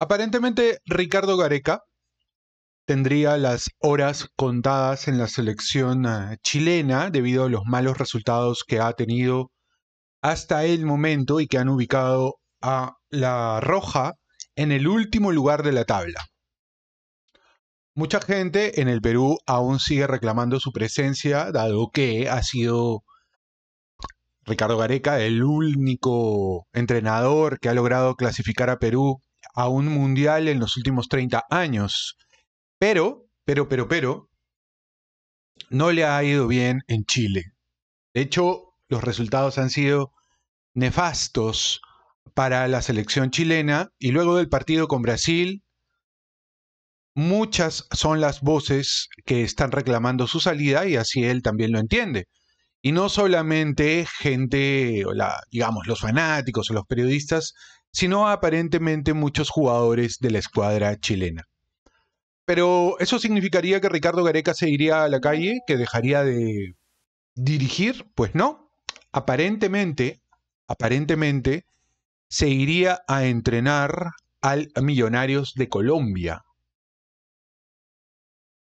Aparentemente, Ricardo Gareca tendría las horas contadas en la selección eh, chilena debido a los malos resultados que ha tenido hasta el momento y que han ubicado a La Roja en el último lugar de la tabla. Mucha gente en el Perú aún sigue reclamando su presencia, dado que ha sido Ricardo Gareca el único entrenador que ha logrado clasificar a Perú a un mundial en los últimos 30 años. Pero, pero, pero, pero, no le ha ido bien en Chile. De hecho, los resultados han sido nefastos para la selección chilena y luego del partido con Brasil, muchas son las voces que están reclamando su salida y así él también lo entiende. Y no solamente gente, o la, digamos, los fanáticos o los periodistas sino aparentemente muchos jugadores de la escuadra chilena. Pero eso significaría que Ricardo Gareca se iría a la calle, que dejaría de dirigir, pues no. Aparentemente, aparentemente se iría a entrenar al Millonarios de Colombia.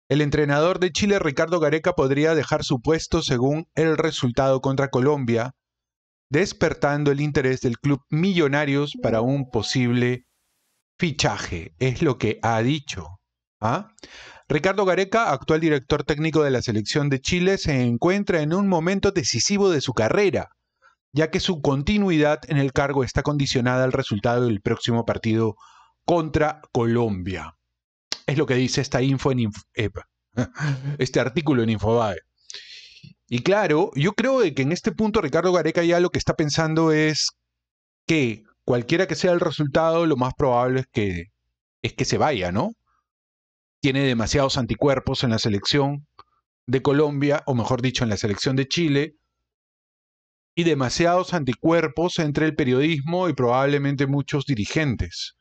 El entrenador de Chile, Ricardo Gareca, podría dejar su puesto según el resultado contra Colombia despertando el interés del club Millonarios para un posible fichaje, es lo que ha dicho. ¿ah? Ricardo Gareca, actual director técnico de la selección de Chile, se encuentra en un momento decisivo de su carrera, ya que su continuidad en el cargo está condicionada al resultado del próximo partido contra Colombia. Es lo que dice esta info en eh, este artículo en Infobae. Y claro, yo creo que en este punto Ricardo Gareca ya lo que está pensando es que cualquiera que sea el resultado, lo más probable es que, es que se vaya, ¿no? Tiene demasiados anticuerpos en la selección de Colombia, o mejor dicho, en la selección de Chile, y demasiados anticuerpos entre el periodismo y probablemente muchos dirigentes.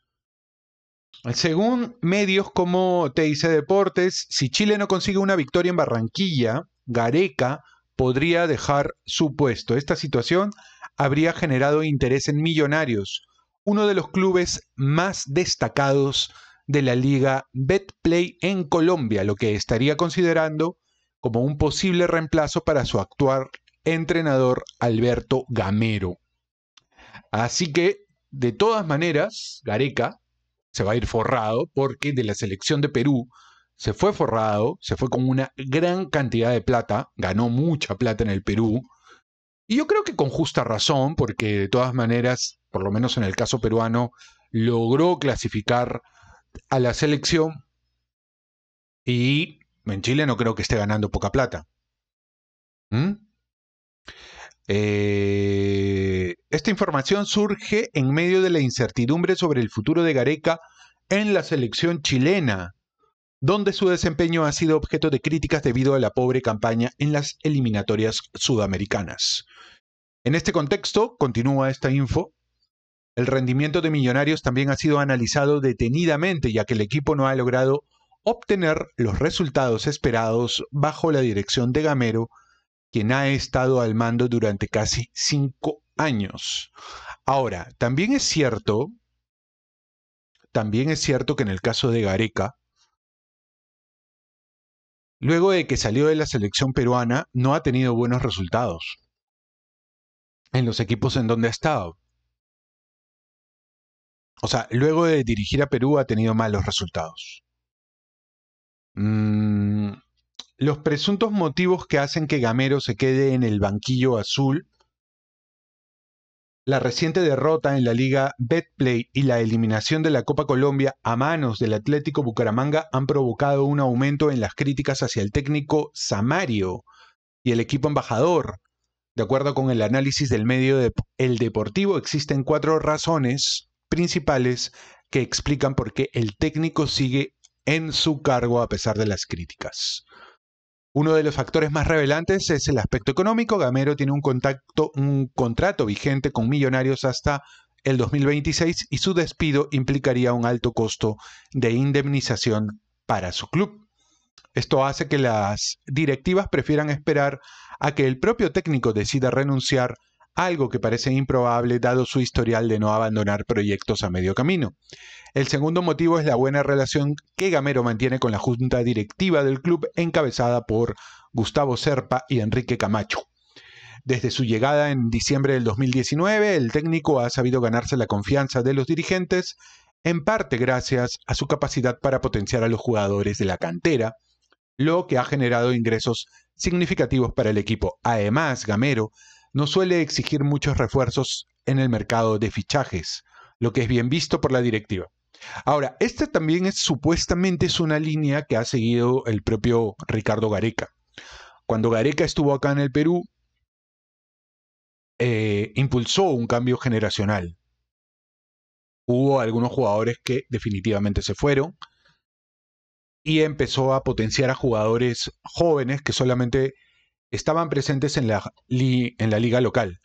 Según medios como TIC Deportes, si Chile no consigue una victoria en Barranquilla, Gareca podría dejar su puesto. Esta situación habría generado interés en Millonarios, uno de los clubes más destacados de la liga Betplay en Colombia, lo que estaría considerando como un posible reemplazo para su actual entrenador Alberto Gamero. Así que, de todas maneras, Gareca se va a ir forrado porque de la selección de Perú se fue forrado, se fue con una gran cantidad de plata, ganó mucha plata en el Perú, y yo creo que con justa razón, porque de todas maneras, por lo menos en el caso peruano, logró clasificar a la selección y en Chile no creo que esté ganando poca plata. ¿Mm? Eh, esta información surge en medio de la incertidumbre sobre el futuro de Gareca en la selección chilena donde su desempeño ha sido objeto de críticas debido a la pobre campaña en las eliminatorias sudamericanas. En este contexto, continúa esta info, el rendimiento de Millonarios también ha sido analizado detenidamente ya que el equipo no ha logrado obtener los resultados esperados bajo la dirección de Gamero, quien ha estado al mando durante casi cinco años. Ahora, también es cierto, también es cierto que en el caso de Gareca, luego de que salió de la selección peruana, no ha tenido buenos resultados en los equipos en donde ha estado. O sea, luego de dirigir a Perú ha tenido malos resultados. Mm, los presuntos motivos que hacen que Gamero se quede en el banquillo azul la reciente derrota en la Liga Betplay y la eliminación de la Copa Colombia a manos del Atlético Bucaramanga han provocado un aumento en las críticas hacia el técnico Samario y el equipo embajador. De acuerdo con el análisis del medio El Deportivo, existen cuatro razones principales que explican por qué el técnico sigue en su cargo a pesar de las críticas. Uno de los factores más revelantes es el aspecto económico. Gamero tiene un, contacto, un contrato vigente con Millonarios hasta el 2026 y su despido implicaría un alto costo de indemnización para su club. Esto hace que las directivas prefieran esperar a que el propio técnico decida renunciar algo que parece improbable dado su historial de no abandonar proyectos a medio camino. El segundo motivo es la buena relación que Gamero mantiene con la junta directiva del club encabezada por Gustavo Serpa y Enrique Camacho. Desde su llegada en diciembre del 2019, el técnico ha sabido ganarse la confianza de los dirigentes, en parte gracias a su capacidad para potenciar a los jugadores de la cantera, lo que ha generado ingresos significativos para el equipo. Además, Gamero no suele exigir muchos refuerzos en el mercado de fichajes, lo que es bien visto por la directiva. Ahora, esta también es supuestamente es una línea que ha seguido el propio Ricardo Gareca. Cuando Gareca estuvo acá en el Perú, eh, impulsó un cambio generacional. Hubo algunos jugadores que definitivamente se fueron y empezó a potenciar a jugadores jóvenes que solamente estaban presentes en la, en la liga local.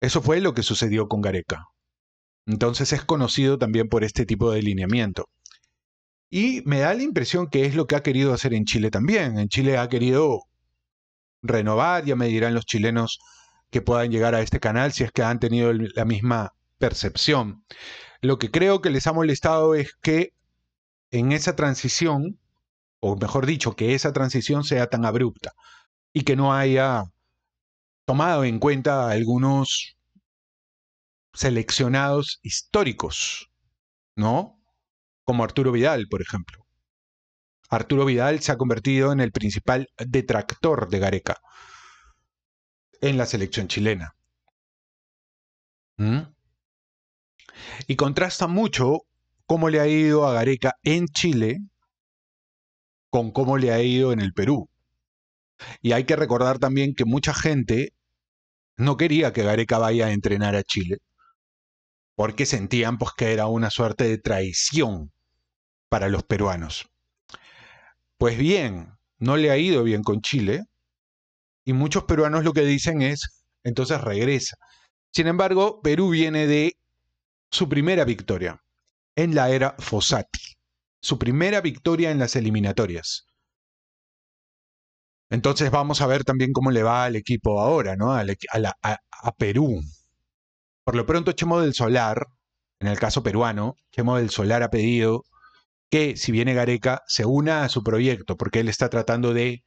Eso fue lo que sucedió con Gareca. Entonces es conocido también por este tipo de lineamiento. Y me da la impresión que es lo que ha querido hacer en Chile también. En Chile ha querido renovar, ya me dirán los chilenos que puedan llegar a este canal si es que han tenido la misma percepción. Lo que creo que les ha molestado es que en esa transición, o mejor dicho, que esa transición sea tan abrupta y que no haya tomado en cuenta algunos seleccionados históricos, ¿no? Como Arturo Vidal, por ejemplo. Arturo Vidal se ha convertido en el principal detractor de Gareca en la selección chilena. ¿Mm? Y contrasta mucho cómo le ha ido a Gareca en Chile con cómo le ha ido en el Perú. Y hay que recordar también que mucha gente no quería que Gareca vaya a entrenar a Chile, porque sentían pues, que era una suerte de traición para los peruanos. Pues bien, no le ha ido bien con Chile, y muchos peruanos lo que dicen es, entonces regresa. Sin embargo, Perú viene de su primera victoria en la era Fossati, su primera victoria en las eliminatorias. Entonces vamos a ver también cómo le va al equipo ahora, ¿no? A, a Perú. Por lo pronto, Chemo del Solar, en el caso peruano, Chemo del Solar ha pedido que, si viene Gareca, se una a su proyecto, porque él está tratando de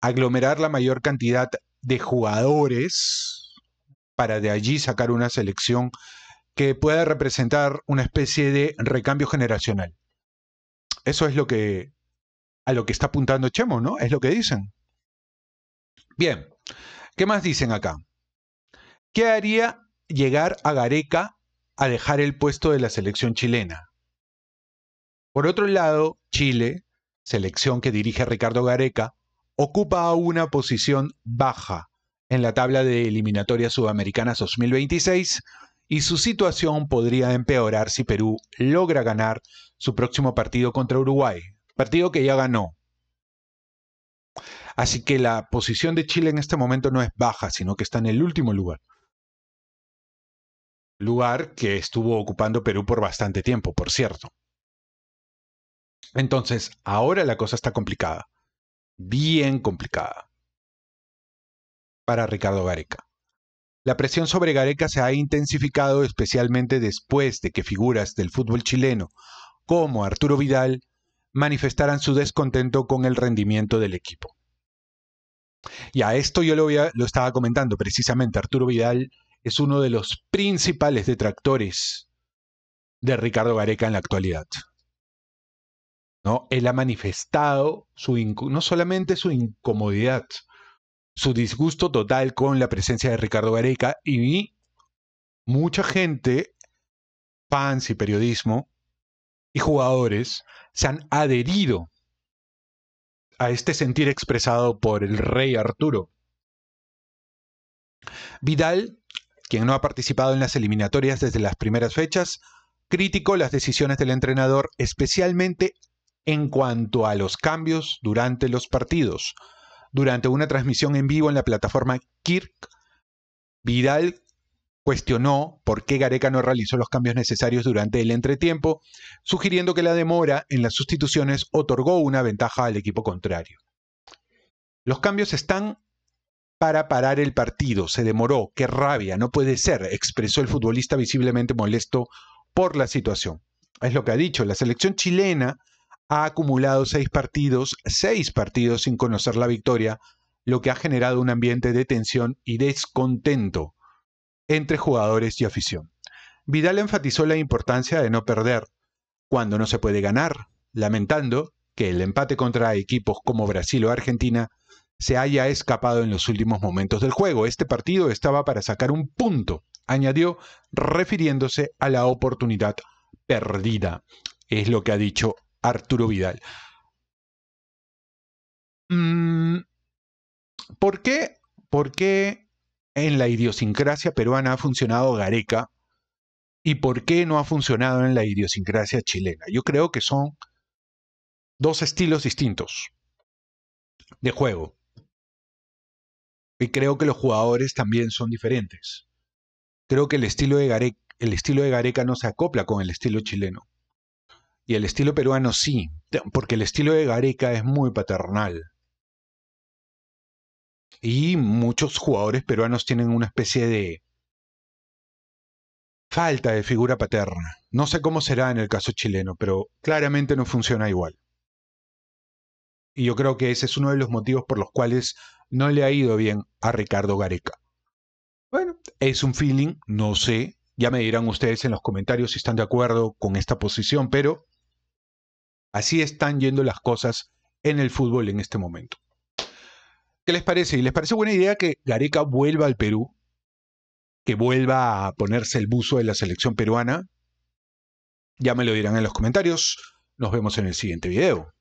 aglomerar la mayor cantidad de jugadores para de allí sacar una selección que pueda representar una especie de recambio generacional. Eso es lo que a lo que está apuntando Chemo, ¿no? Es lo que dicen. Bien, ¿qué más dicen acá? ¿Qué haría llegar a Gareca a dejar el puesto de la selección chilena? Por otro lado, Chile, selección que dirige Ricardo Gareca, ocupa una posición baja en la tabla de eliminatorias sudamericanas 2026 y su situación podría empeorar si Perú logra ganar su próximo partido contra Uruguay, partido que ya ganó. Así que la posición de Chile en este momento no es baja, sino que está en el último lugar. Lugar que estuvo ocupando Perú por bastante tiempo, por cierto. Entonces, ahora la cosa está complicada. Bien complicada. Para Ricardo Gareca. La presión sobre Gareca se ha intensificado especialmente después de que figuras del fútbol chileno como Arturo Vidal manifestaran su descontento con el rendimiento del equipo. Y a esto yo lo, lo estaba comentando precisamente. Arturo Vidal es uno de los principales detractores de Ricardo Gareca en la actualidad. ¿No? Él ha manifestado no solamente su incomodidad, su disgusto total con la presencia de Ricardo Gareca y mucha gente, fans y periodismo, y jugadores se han adherido a este sentir expresado por el rey Arturo. Vidal, quien no ha participado en las eliminatorias desde las primeras fechas, criticó las decisiones del entrenador, especialmente en cuanto a los cambios durante los partidos. Durante una transmisión en vivo en la plataforma Kirk, Vidal cuestionó por qué Gareca no realizó los cambios necesarios durante el entretiempo, sugiriendo que la demora en las sustituciones otorgó una ventaja al equipo contrario. Los cambios están para parar el partido, se demoró, qué rabia, no puede ser, expresó el futbolista visiblemente molesto por la situación. Es lo que ha dicho, la selección chilena ha acumulado seis partidos, seis partidos sin conocer la victoria, lo que ha generado un ambiente de tensión y descontento entre jugadores y afición. Vidal enfatizó la importancia de no perder cuando no se puede ganar, lamentando que el empate contra equipos como Brasil o Argentina se haya escapado en los últimos momentos del juego. Este partido estaba para sacar un punto, añadió, refiriéndose a la oportunidad perdida. Es lo que ha dicho Arturo Vidal. Mm, ¿Por qué? ¿Por qué en la idiosincrasia peruana ha funcionado Gareca y por qué no ha funcionado en la idiosincrasia chilena. Yo creo que son dos estilos distintos de juego. Y creo que los jugadores también son diferentes. Creo que el estilo de Gareca, el estilo de no se acopla con el estilo chileno. Y el estilo peruano sí, porque el estilo de Gareca es muy paternal y muchos jugadores peruanos tienen una especie de falta de figura paterna. No sé cómo será en el caso chileno, pero claramente no funciona igual. Y yo creo que ese es uno de los motivos por los cuales no le ha ido bien a Ricardo Gareca. Bueno, es un feeling, no sé, ya me dirán ustedes en los comentarios si están de acuerdo con esta posición, pero así están yendo las cosas en el fútbol en este momento. ¿Qué les parece? ¿Y les parece buena idea que Gareca vuelva al Perú? ¿Que vuelva a ponerse el buzo de la selección peruana? Ya me lo dirán en los comentarios. Nos vemos en el siguiente video.